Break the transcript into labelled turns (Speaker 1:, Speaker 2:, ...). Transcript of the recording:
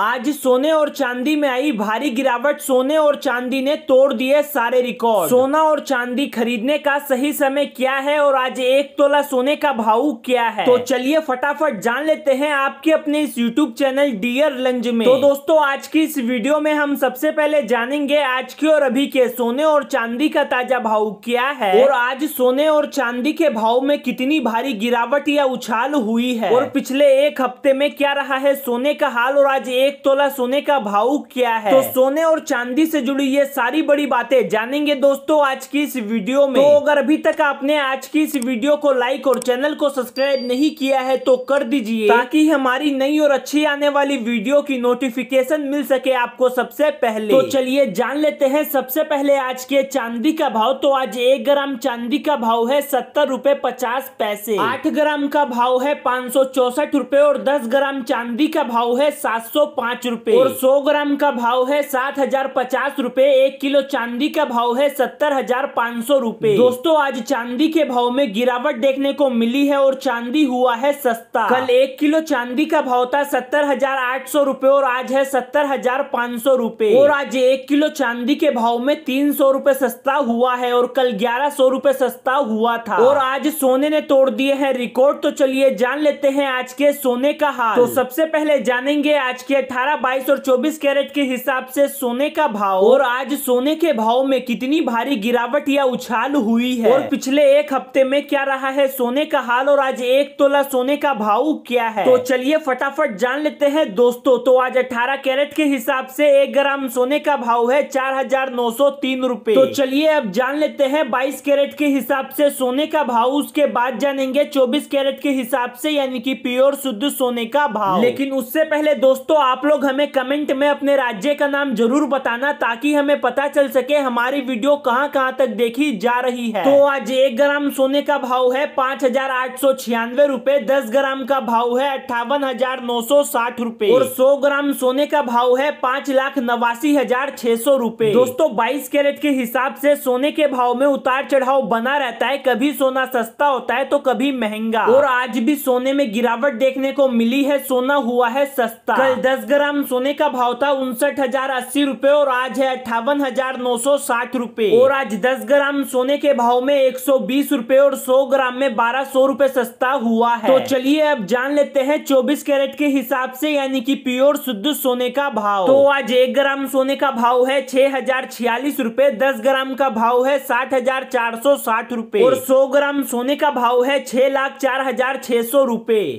Speaker 1: आज सोने और चांदी में आई भारी गिरावट सोने और चांदी ने तोड़ दिए सारे रिकॉर्ड सोना और चांदी खरीदने का सही समय क्या है और आज एक तोला सोने का भाव क्या है तो चलिए फटाफट जान लेते हैं आपके अपने इस यूट्यूब चैनल डियर लंज में तो दोस्तों आज की इस वीडियो में हम सबसे पहले जानेंगे आज के और अभी के सोने और चांदी का ताजा भाव क्या है और आज सोने और चांदी के भाव में कितनी भारी गिरावट या उछाल हुई है और पिछले एक हफ्ते में क्या रहा है सोने का हाल और आज एक एक तोला सोने का भाव क्या है तो, तो सोने और चांदी से जुड़ी ये सारी बड़ी बातें जानेंगे दोस्तों आज की इस वीडियो में तो अगर अभी तक आपने आज की इस वीडियो को लाइक और चैनल को सब्सक्राइब नहीं किया है तो कर दीजिए ताकि हमारी नई और अच्छी आने वाली वीडियो की नोटिफिकेशन मिल सके आपको सबसे पहले तो चलिए जान लेते हैं सबसे पहले आज के चांदी का भाव तो आज एक ग्राम चांदी का भाव है सत्तर रूपए पचास पैसे आठ ग्राम का भाव है पाँच सौ चौसठ रूपए और दस ग्राम चांदी का भाव है सात सौ पाँच रूपए और सौ ग्राम का भाव है सात हजार पचास रूपए एक किलो चांदी का भाव है सत्तर हजार पाँच सौ रूपए दोस्तों आज चांदी के भाव में गिरावट देखने को मिली है और चांदी हुआ है सस्ता कल एक किलो चांदी का भाव था सत्तर हजार आठ सौ रूपए और आज है सत्तर हजार पाँच सौ रूपए और आज एक किलो चांदी के भाव में तीन सौ रूपए सस्ता हुआ है और कल ग्यारह सौ रूपए सस्ता हुआ था और आज सोने ने तोड़ दिए है रिकॉर्ड तो चलिए जान लेते हैं आज के सोने का हाल तो सबसे पहले जानेंगे आज के अठारह बाईस और चौबीस कैरेट के हिसाब से सोने का भाव और आज सोने के भाव में कितनी भारी गिरावट या उछाल हुई है और पिछले एक हफ्ते में क्या रहा है सोने का हाल और आज एक तोला सोने का भाव क्या है तो चलिए फटाफट जान लेते हैं दोस्तों तो आज अठारह कैरेट के हिसाब से एक ग्राम सोने का भाव है चार हजार नौ सौ तीन रूपए तो चलिए अब जान लेते हैं बाईस कैरेट के हिसाब से सोने का भाव उसके बाद जानेंगे चौबीस कैरेट के हिसाब से यानी की प्योर शुद्ध सोने का भाव लेकिन उससे पहले दोस्तों आप लोग हमें कमेंट में अपने राज्य का नाम जरूर बताना ताकि हमें पता चल सके हमारी वीडियो कहाँ कहाँ तक देखी जा रही है तो आज एक ग्राम सोने का भाव है पाँच हजार आठ सौ छियानवे रूपए दस ग्राम का भाव है अट्ठावन हजार नौ सौ साठ रूपए और सौ ग्राम सोने का भाव है पाँच लाख नवासी हजार छह सौ रूपए दोस्तों बाईस कैरेट के हिसाब से सोने के भाव में उतार चढ़ाव बना रहता है कभी सोना सस्ता होता है तो कभी महंगा और आज भी सोने में गिरावट देखने को मिली है सोना हुआ है सस्ता कल दस दस ग्राम सोने का भाव था उनसठ हजार अस्सी रूपए और आज है अठावन हजार नौ सौ साठ रूपए और आज दस ग्राम सोने के भाव में एक सौ बीस रूपए और सौ ग्राम में बारह सौ रूपए सस्ता हुआ है तो चलिए अब जान लेते हैं चौबीस कैरेट के हिसाब से यानी कि प्योर शुद्ध सोने का भाव तो आज एक ग्राम सोने का भाव है छह हजार छियालीस रूपए दस ग्राम का भाव है साठ हजार चार सौ साठ रूपए और सौ ग्राम सोने का भाव है छह लाख चार हजार छह सौ रूपए